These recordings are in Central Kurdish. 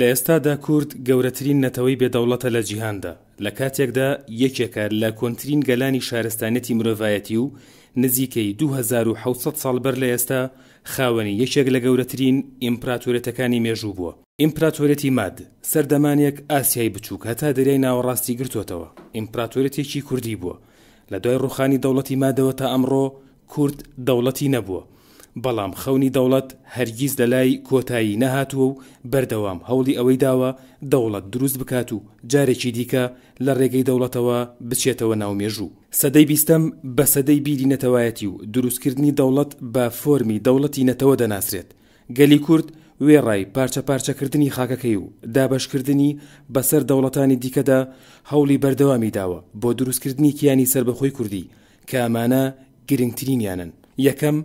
لە ئێستادا کورد گەورەترین نەتەوەی بێدەوڵەتە لە جیهاندا لە کاتێکدا یەکێکە لە کۆنتترین گەلانی شارستانەتی مرۆڤایەتی و نزیکەی 2600 ساڵ بەر لە ئێستا خاوەنی یەکێک لە گەورەترین ئیمپراتۆرێتەکانی مێژوو بووە ئیمپراتۆرەتی ماد سەردەمانێک ئاسیایی بچووک هەتا دەریای ناوەڕاستی گرتوتەوە ئیمپراتۆرەتێکی کوردی بووە لە دوای ڕوخانی دەوڵەتی مادەوە تا ئەمڕۆ کورد دەوڵەتی نەبووە بەڵام خەونی دەوڵەت هەرگیز لە لای کۆتایی نەهاتووە و بەردەوام هەوڵی ئەوەی داوە دەوڵەت دروست بکات و جارێکی دیکە لە ڕێگەی دەوڵەتەوە بچێتەوە ناومێژوو سەدەی بیستەم بە سەدەی بیری نەتەوایەتی و دروستکردنی دەوڵەت بە فۆرمی دەوڵەتی نەتەوە دەناسرێت گەلی کورد وێڕای پارچە پارچەکردنی خاکەکەی و دابشکردنی بەسەر دەوڵەتانی دیکەدا هەولی بەردەوامی داوە بۆ دروستکردنی کیانی سربەخۆی کوردی کە ئەمانە گرنگترینیانن یەکەم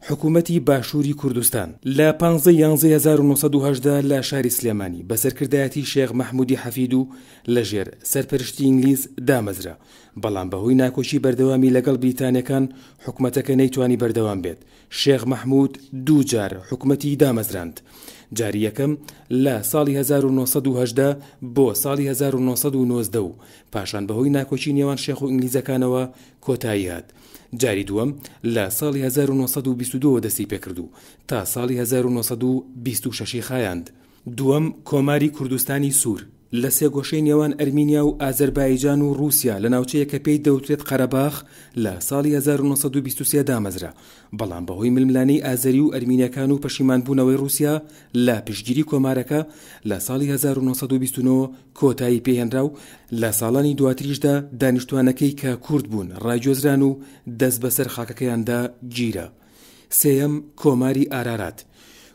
حکوومەتی باشووری کوردستان لە 1970 لە شاری سلێمانی بە سەرکردایەتی شێخ مححمودی حەفید و لەژێر سەرپەرشتی ئینگلیز دامەزرا بەڵام بەهۆی ناکۆشی بەردەوامی لەگەڵ بریتانەکان حکوومەتەکە نەیتوانی بەردەوام بێت شێخ مححمود دووجار حکوومەتی دامەزراند. جاریەکەم لە ساڵی 1970 بۆ ساڵی 1990 و پاشان بەهۆی ناکۆچی نێوان شێخ و ئینگلیزەکانەوە کۆتایی هات. جاری دووەم لە ساڵی 1922 دەستی پێکردو تا ساڵی 1926 خایاند. دووەم کۆماری کوردستانی سوور لە سێگۆشەی نێوان ئەرمینیا و ئازەربایجان و رووسیا لە ناوچەیە کە پێی دەوترێت قەرەباخ لە ساڵی 1923 دامەزرا بەڵام بەهۆی ململانەی ئازەری و ئەرمینیەکان و پەشیمانبوونەوەی رووسیا لە پشتگیری کۆمارەکە لە ساڵی 1929 کۆتایی پێهێنرا و لە ساڵانی دواتریشدا دانیشتوانەکەی کە کورد بوون ڕایجۆزران و دەست بەسەر خاکەکەیاندا گیرە سێم کۆماری ئارارات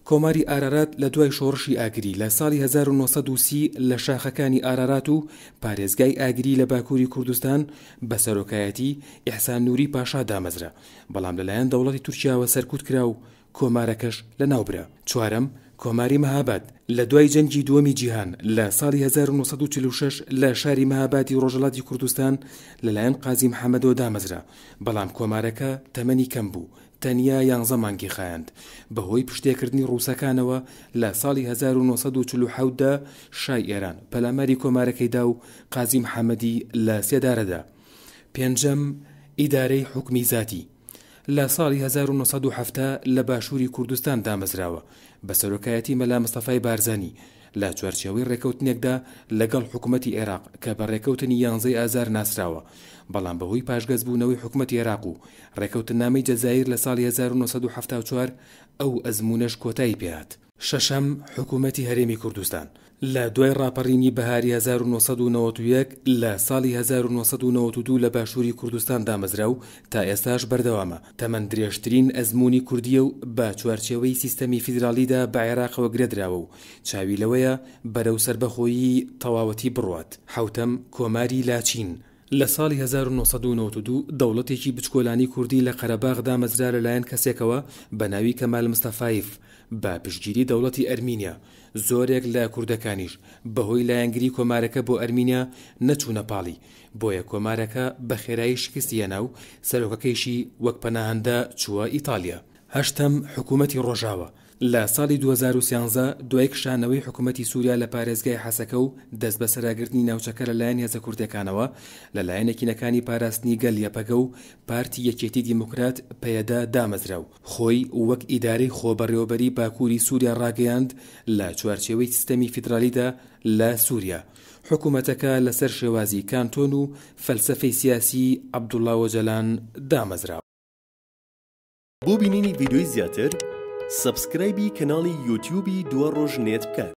کۆماری ئارارات لە دوای شۆڕشی ئاگری لە ساڵی 1930 لە شاخەکانی ئارارات و پارێزگای ئاگری لە باکووری کوردستان بە سەرۆکایەتی ئیحسان نووری پاشا دامەزرا بەڵام لەلایەن دەوڵەتی تورکیاوە سەرکوت کرا و کۆمارەکەش لە ناوبرا چوارم کۆماری مەهاباد لە دوای جەنگی دووەمی جیهان لە ساڵی 1946 لە شاری مەهابادی ڕۆژەڵاتی کوردستان لەلایەن قازی محەممەدەوە دامەزرا بەڵام کۆمارەکە تەمەنی کەم بوو تەنیا یانزە مانگی خایند بەهۆی پشتێکردنی ڕووسەکانەوە لە ساڵی 1940دا شای ئێران پەلاماری کۆمارەکەیدا و قازی محەممەدی لە سێدارەدا پێنجەم ئیدارەی حکمی زاتی لە ساڵی 1970 لە باشووری کوردستان دامەزراوە بە سەرۆکایەتی مەلا مستەفای بارزانی لە چوارچیاوی ڕێکەوتنێکدا لەگەڵ حکوومەتتی عێراق کە بە ڕێکەوتنی یانزەی ئازار ناسراوە بەڵام بەهۆی پاشگەزبوونەوەی حکوومەتتی عێراق و ڕێکەوتنامی جەزایر لە ساڵی 1974 ئەو ئەزمونەش کۆتایی پێات. شەشەم حکوومەتی هەرێمی کوردستان لە دوای ڕاپەڕینی بەهاری 1991 لە ساڵی 1992 لە باشووری کوردستان دامەزرا و تا ئێستاش بەردەوامە تەمەند درێژترین ئەزمموی کوردیە و بە چوارچێوەی سیستەمی فیدراالیدا بە عێراقەوە گرێدراوە و چاوی لەوەیە بەرەو سربەخۆیی تەواوەتی بڕات حوتەم کۆماری لاچین. لە ساڵی 1992 دەوڵەتێکی بچکۆلانی کوردی لە قەرەباغدا مەزرا لەلایەن کەسێکەوە بە ناوی کەمال مستەفاایف با پشتگیری دەوڵەتی ئەرمینیا زۆرێک لە کوردەکانیش بەهۆی لایەنگری کۆمارەکە بۆ ئەرمینیا نەچوونە پاڵی بۆیە کۆمارەکە بە خێرایی شکستیە ناو سەرۆکەکەیشی وەک پەناهندە چووە ئیتالیا هەشتم حکوومەتتی ڕۆژاوە لە ساڵی 2013 دوای کشانەوەی حکوومەتی سووریا لە پارێزگای حەسەکە و دەست بە سەراگررتنی ناوچەکە لەلایەن هێزە کوردەکانەوە لەلایەنەکینەکانی پاراستنی گەلیەپەگە و پارتی یەکێتی دیموکرات پەیەدا دامەزرا و خۆی وەک ئیدارەی خۆبەڕێوەبەری باکووری سووریا ڕاگەیاند لە چوارچێوەی سیستەمی فیدرالیدا لە سووریا. حکوومەتەکە لەسەر شێوازی کانتۆن و فەلسفەی سیاسی عبدوڵاوە جەلان دامەزرا. بۆ بینینی ویددیوی زیاتر سبسکرایبی کەناڵی یوتیوبی دووە ڕۆژ نێت بکە